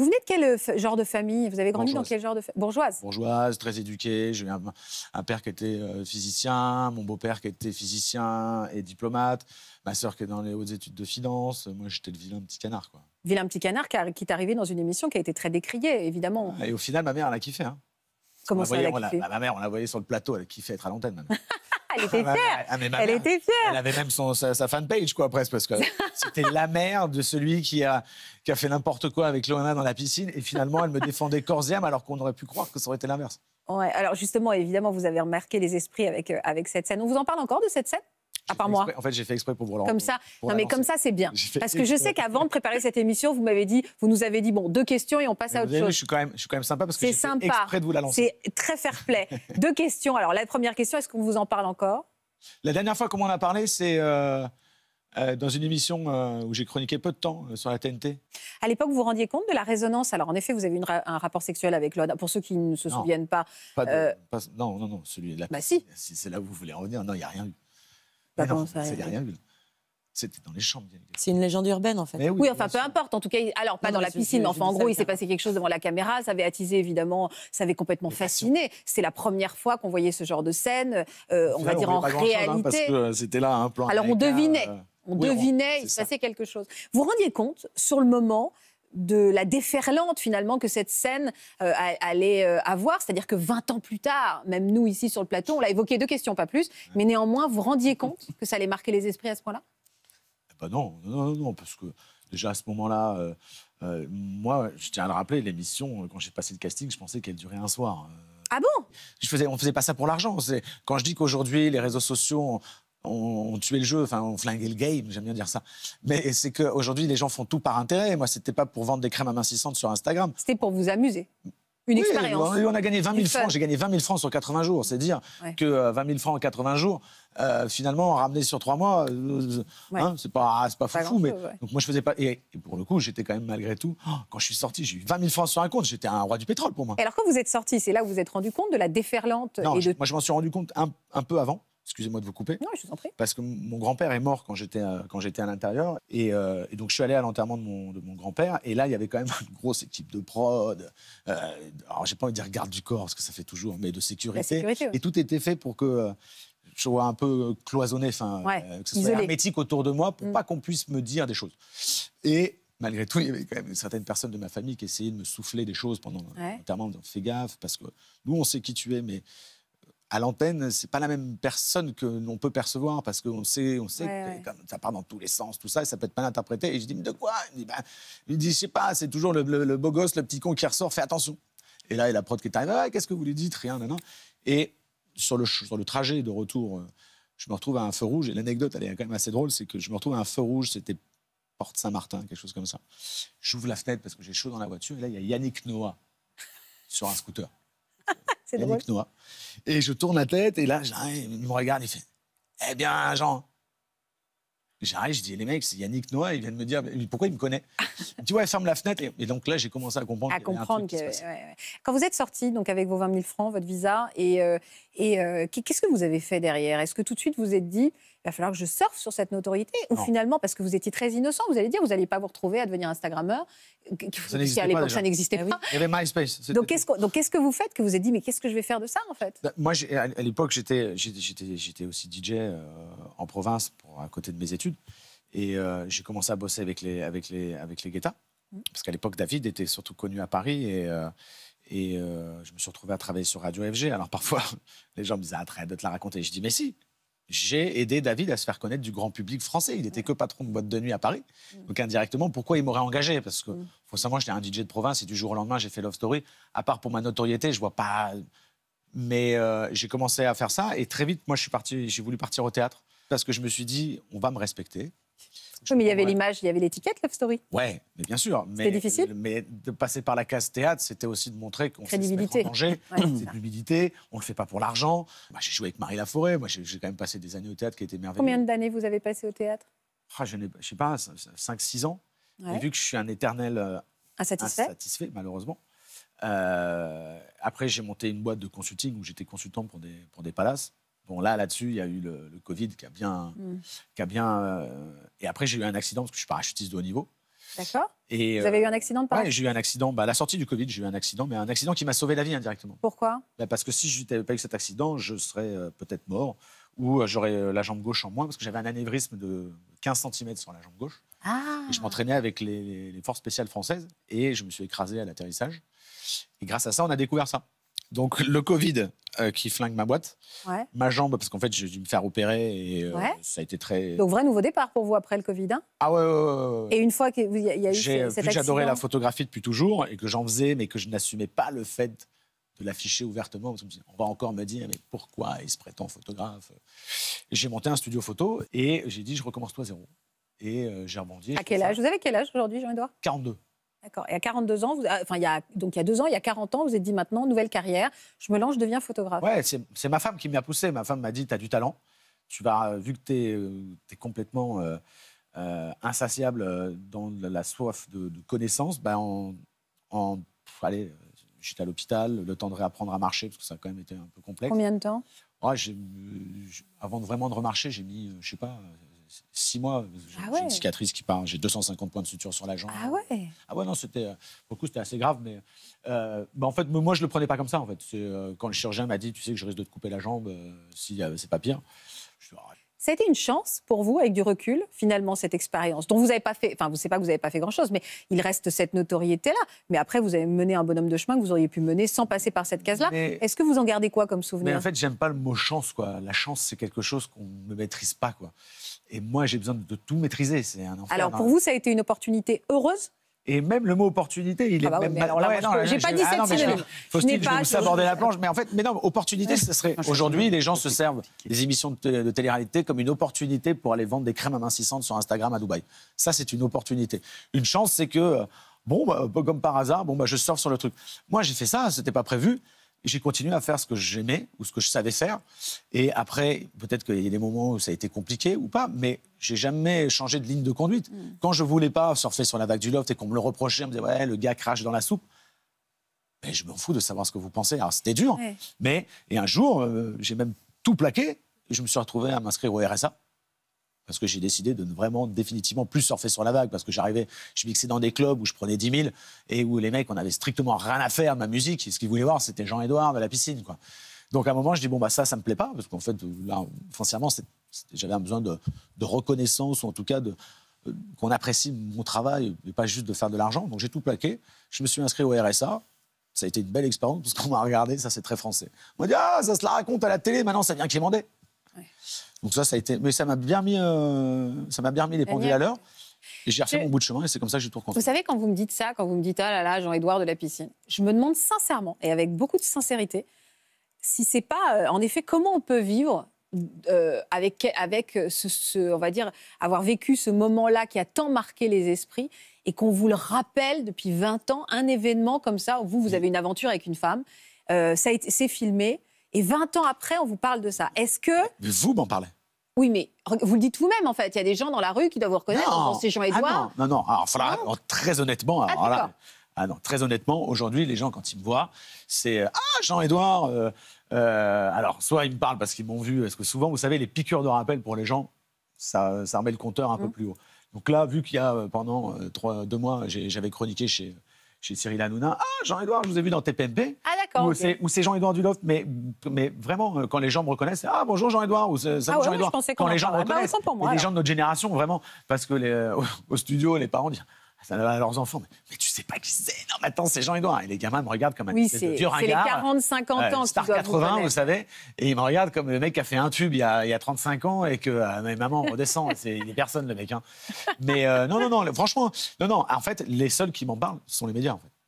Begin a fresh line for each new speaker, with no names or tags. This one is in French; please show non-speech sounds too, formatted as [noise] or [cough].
Vous venez de quel euh, genre de famille Vous avez grandi dans quel genre de Bourgeoise
Bourgeoise, très éduquée. J'ai un, père qui était euh, physicien, mon beau-père qui était physicien et diplomate, ma sœur qui est dans les hautes études de finance. Moi, j'étais le vilain petit canard. Quoi.
Vilain petit canard qui, est arrivé dans une émission qui a été très décriée, évidemment. Ah, et
au final, ma mère, elle a kiffé. Hein. Comment ça, a kiffé Ma mère, on la voyait sur le plateau, elle a kiffé être à l'antenne. [laughs] elle était fière. elle avait même sa, fanpage, quoi, presque, parce que c'était la mère de celui qui a, qui a fait n'importe quoi avec Loana dans la piscine. Et finalement, elle me défendait corps alors qu'on aurait pu croire que ça aurait été l'inverse.
Ouais, alors justement, évidemment, vous avez remarqué les esprits avec, euh, avec cette scène. On vous en parle encore de cette scène
à part moi. En fait, j'ai fait exprès pour vous lancer. Comme ça, non mais comme
ça, c'est bien. Parce que je sais qu'avant de préparer cette émission, vous m'avez dit, vous nous avez dit, bon, deux questions et on passe à autre chose. je suis
quand même, je suis quand même sympa parce que j'ai exprès de vous la lancer.
C'est très fair play. [laughs] deux questions. Alors, la première question, est-ce qu'on vous en parle encore
La dernière fois qu'on en a parlé, c'est. Euh, euh, dans une émission euh, où j'ai chroniqué peu de temps sur la TNT.
À l'époque, vous vous rendiez compte de la résonance Alors, en effet, vous avez eu un rapport sexuel avec Loana. Pour ceux qui ne se souviennent pas.
non, non, non, celui-là. Bah si. C'est là où vous voulez revenir Non, il n'y a rien eu c'est bah euh, rien. C'était dans les chambres.
C'est une légende urbaine, en fait. oui, enfin, peu importe.
En tout cas, alors, pas dans la piscine, mais enfin, en
gros, il s'est passé quelque chose devant la caméra. Ça avait attisé, évidemment, ça avait complètement fasciné. C'est la première fois qu'on voyait ce genre de scène, euh, on va dire en hein, réalité. parce que euh,
c'était là un plan. Alors, on devinait.
On devinait, il se passait quelque chose. Vous vous rendiez compte, sur le moment, de la déferlante finalement que cette scène euh, allait euh, avoir, c'est-à-dire que 20 ans plus tard, même nous ici sur le plateau, on l'a évoqué deux questions, pas plus, mais néanmoins, vous rendiez compte que ça allait marquer les esprits à ce point-là
Bah non, non, non, parce que déjà à ce moment-là, euh, moi, je tiens à le rappeler, l'émission, quand j'ai passé le casting, je pensais qu'elle durait un soir. Ah bon On ne faisait pas ça pour l'argent. Quand je dis qu'aujourd'hui, les réseaux sociaux on, tuait le jeu, enfin on flinguait le game, j'aime bien dire ça. Mais c'est qu'aujourd'hui, les gens font tout par intérêt. Moi, c'était pas pour vendre des crèmes amincissantes sur Instagram.
C'était pour vous amuser. Une expérience. On a gagné 20 000 francs. J'ai
gagné 20 000 francs sur 80 jours. C'est dire que 20 euh, 000 francs en 80 jours, euh, finalement, ramené sur trois mois, ce euh, n'est hein, c'est pas, ah, pas fou. mais donc moi, je faisais pas. Et, pour le coup, j'étais quand même malgré tout. Oh, quand je suis sorti, j'ai eu 20 000 francs sur un compte. J'étais un roi du pétrole pour moi. alors,
quand vous êtes sorti, c'est là où vous vous êtes rendu compte de la déferlante et Moi,
je m'en suis rendu compte un peu avant. Excusez-moi de vous couper. Non, je vous en Parce que mon grand-père est mort quand j'étais euh, quand à l'intérieur euh, et, donc je suis allé à l'enterrement de mon, grand-père et là il y avait quand même [laughs] une grosse équipe de prod. Euh, alors j'ai pas envie de dire garde du corps parce que ça fait toujours, mais de sécurité. Et tout était fait pour que euh, je sois un peu cloisonné, que ce soit hermétique autour de moi pour mm. pas qu'on puisse me dire des choses. Et malgré tout, il y avait quand même certaines personnes de ma famille qui essayaient de me souffler des choses pendant l'enterrement fais gaffe, parce que nous, on sait qui tu es, mais à l'antenne, c'est pas la même personne que l'on peut percevoir parce qu'on sait, on sait que ça part dans tous les sens, tout ça, et ça peut être mal interprété. Et je dis, mais de quoi Il me bah, dit, je il sais pas, c'est toujours le, beau gosse, le petit con qui ressort, fais attention. Et là, il a la prod qui est arrivée, ah, qu'est-ce que vous lui dites Rien, non, non. Et sur le, sur le trajet de retour, euh, je me retrouve à un feu rouge, et l'anecdote, elle est quand même assez drôle, c'est que je me retrouve à un feu rouge, c'était Porte Saint-Martin, quelque chose comme ça. J'ouvre la fenêtre parce que j'ai chaud dans la voiture, et là, il y a Yannick Noah sur un scooter. Et je tourne la tête, et là, il me regarde, il fait Eh bien, Jean, J'arrive, je dis, les mecs, c'est Yannick Noah, il vient de me dire, pourquoi il me connaît Tu vois, [laughs] ouais, ferme la fenêtre. Et, donc là, j'ai commencé à comprendre. À comprendre
Quand vous êtes sorti, donc avec vos 20 000 francs, votre visa, et, euh, et euh, qu'est-ce que vous avez fait derrière Est-ce que tout de suite vous êtes dit, il va falloir que je surfe sur cette notoriété. Ou finalement, parce que vous étiez très innocent, vous allez dire, vous n'allez pas vous retrouver à devenir Instagrammeur, si à l'époque ça n'existait eh pas.
Il y avait MySpace. Donc
qu'est-ce que, que, vous faites que vous êtes dit, mais qu'est-ce que je vais faire de ça en fait
bah, Moi, à l'époque, j'étais aussi DJ euh, en province pour, à côté de mes études. Et euh, j'ai commencé à bosser avec les, avec les, avec les Guetta. Mm. Parce qu'à l'époque, David était surtout connu à Paris. Et, euh, et je me suis retrouvé à travailler sur Radio FG. Alors parfois, [laughs] les gens me disaient, arrête de te la raconter. Et je dis, mais si, j'ai aidé David à se faire connaître du grand public français. Il n'était que patron de boîte de nuit à Paris. Mm. Donc indirectement, pourquoi il m'aurait engagé Parce que mm. faut savoir, j'étais un DJ de province et du jour au lendemain, j'ai fait Love Story. À part pour ma notoriété, je vois pas. Mais euh, j'ai commencé à faire ça et très vite, moi, je suis J'ai voulu partir au théâtre parce que je me suis dit, on va me respecter.
Oui, mais il y avait l'image, il y avait l'étiquette Love Story.
Ouais, mais bien sûr. C'était difficile. Mais de passer par la case théâtre, c'était aussi de montrer qu'on se en danger, [clears throat] c'est de on le fait pas pour l'argent. j'ai joué avec Marie Laforêt, moi j'ai quand même passé des années au théâtre qui étaient merveilleux. Combien
d'années vous avez passé au théâtre
ah, Je ne sais pas, 5-6 ans. Et vu que je suis un éternel euh, insatisfait, insatisfait malheureusement. Euh, après, j'ai monté une boîte de consulting où j'étais consultant pour des, pour des palaces. Bon, là, là-dessus, il y a eu le, Covid qui a bien. Hmm. Qui a bien euh, et après, j'ai eu un accident parce que je suis parachutiste de haut niveau. D'accord. Et, Vous avez euh, eu
un accident de parachute ouais, j'ai eu
un accident. Bah, à la sortie du Covid, j'ai eu un accident, mais un accident qui m'a sauvé la vie indirectement. Pourquoi bah, Parce que si je n'avais pas eu cet accident, je serais euh, peut-être mort ou j'aurais la jambe gauche en moins parce que j'avais un anévrisme de 15 cm sur la jambe gauche. Ah. Et je m'entraînais avec les forces spéciales françaises et je me suis écrasé à l'atterrissage. Et grâce à ça, on a découvert ça. Donc le Covid euh, qui flingue ma boîte, ma jambe, parce qu'en fait j'ai dû me faire opérer et euh, ça a été très... Donc
vrai nouveau départ pour vous après le Covid hein
Ah ouais, ouais, Et une
fois que y, a eu euh, J'adorais la
photographie depuis toujours et que j'en faisais mais que je n'assumais pas le fait de l'afficher ouvertement. on va encore me dire, mais pourquoi il se prétend photographe J'ai monté un studio photo et j'ai dit, je recommence tout à zéro. Et j'ai rebondi. À quel âge
Vous avez quel âge aujourd'hui, Jean-Edouard 42. D'accord. Et à 42 ans, vous, ah, enfin, il y a, donc il y a deux ans, il y a 40 ans, vous êtes dit maintenant, nouvelle carrière, je me lance, je deviens photographe. Ouais,
c'est ma femme qui m'a poussé. Ma femme m'a dit, tu as du talent. Tu vas, euh, vu que tu es, euh, complètement euh, insatiable dans la soif de, de connaissances, ben en, j'étais à l'hôpital, le temps de réapprendre à marcher, parce que ça a quand même été un peu complexe. Combien de temps Avant de vraiment de remarcher, j'ai mis, je sais pas, six mois. Ah j'ai une cicatrice qui part, j'ai 250 points de suture sur la jambe. Ah ouais ah non, c'était. beaucoup, c'était assez grave, mais. Euh, en fait, moi, je le prenais pas comme ça, en fait. Euh, quand le chirurgien m'a dit, tu sais que je risque de te couper la jambe, euh, si c'est pas pire.
Je ça a été une chance pour vous, avec du recul, finalement, cette expérience, dont vous n'avez pas fait, enfin, vous ne savez pas que vous n'avez pas fait grand-chose, mais il reste cette notoriété-là. Mais après, vous avez mené un bonhomme de chemin que vous auriez pu mener sans passer par cette case-là. Est-ce que vous en gardez quoi comme souvenir Mais en fait,
j'aime pas le mot chance, quoi. La chance, c'est quelque chose qu'on ne maîtrise pas, quoi. Et moi, j'ai besoin de tout maîtriser. C'est un Alors, pour vous,
ça a été une opportunité heureuse
et même le mot opportunité, il est ah bah même. j'ai pas dit ça. Je Il faut je vous aborder la planche. Mais en fait, mais non, opportunité, ce serait. Aujourd'hui, les gens se servent des émissions de, télé-réalité comme une opportunité pour aller vendre des crèmes amincissantes sur Instagram à Dubaï. Ça, c'est une opportunité. Une chance, c'est que, euh, bon, bah, comme par hasard, bon, bah, je sors sur le truc. Moi, j'ai fait ça, c'était pas prévu j'ai continué à faire ce que j'aimais ou ce que je savais faire. Et après, peut-être qu'il y a des moments où ça a été compliqué ou pas, mais j'ai jamais changé de ligne de conduite. Mm. Quand je voulais pas surfer sur la vague du loft et qu'on me le reprochait, on me disait ouais, le gars crache dans la soupe. mais ben, je m'en fous de savoir ce que vous pensez. Alors c'était dur, mais et un jour, euh, j'ai même tout plaqué. je me suis retrouvé à m'inscrire au RSA parce que j'ai décidé de ne vraiment définitivement plus surfer sur la vague, parce que j'arrivais, je mixais dans des clubs où je prenais 10 000 et où les mecs, on avait strictement rien à faire de ma musique. Et ce qu'ils voulaient voir, c'était Jean-Édouard de la piscine, quoi. Donc à un moment, je dis bon bah ça, ça me plaît pas, parce qu'en fait, là, foncièrement, j'avais un besoin de, reconnaissance ou en tout cas de euh, qu'on apprécie mon travail et pas juste de faire de l'argent. Donc j'ai tout plaqué. Je me suis inscrit au RSA. Ça a été une belle expérience parce qu'on m'a regardé, ça c'est très français. On m'a dit ah ça se la raconte à la télé, maintenant ça vient est Ouais. Donc ça, ça a été. Mais ça m'a bien mis, euh, ça m'a bien mis les pendules à l'heure. Et j'ai refait mon bout de chemin et c'est comme ça que j'ai tout compris. Vous
savez, quand vous me dites ça, quand vous me dites ah là là, Jean-Édouard de la piscine, je me demande sincèrement et avec beaucoup de sincérité si c'est pas, euh, en effet, comment on peut vivre euh, avec, avec ce, on va dire, avoir vécu ce moment-là qui a tant marqué les esprits et qu'on vous le rappelle depuis 20 ans, un événement comme ça, où vous, vous avez une aventure avec une femme, euh, ça c'est filmé, et 20 ans après, on vous parle de ça. Est-ce que...
vous m'en parlez.
Oui, mais vous le dites vous-même, en fait. Il y a des gens dans la rue qui doivent vous reconnaître. Non, c'est Jean-Édouard. Ah,
non, non, Alors, ah, très honnêtement, ah, non, très honnêtement, aujourd'hui, les gens, quand ils me voient, c'est Ah, Jean-Édouard euh, euh, Alors, soit ils me parlent parce qu'ils m'ont vu, parce que souvent, vous savez, les piqûres de rappel pour les gens, ça, ça remet le compteur un peu hum. plus haut. Donc là, vu qu'il y a euh, pendant trois, deux mois, j'avais chroniqué chez chez Cyril Hanouna. Ah, Jean-Edouard, je vous ai vu dans TPMP. Ah, d'accord. Ou c'est Jean-Edouard Duloft. mais, mais vraiment, euh, quand les gens me reconnaissent, ah, bonjour Jean-Edouard, ou ça euh, ah Jean-Edouard. quand les gens me bah, reconnaissent, les gens de notre génération, vraiment, parce que les, euh, au studio, les parents disent ça à leurs enfants. Mais, tu sais pas qui c'est Non, mais attends, c'est jean édouard Et les gamins me regardent comme un oui, c'est, C'est les
40-50 ans Star 80, vous,
savez. Et ils me regardent comme le mec qui a fait un tube il y a, il y 35 ans et que euh, ma maman, redescend. [laughs] c'est, il personnes personne, le mec. Hein. Mais euh, non, non, non, franchement, non, non. En fait, les seuls qui m'en parlent sont les médias, en fait.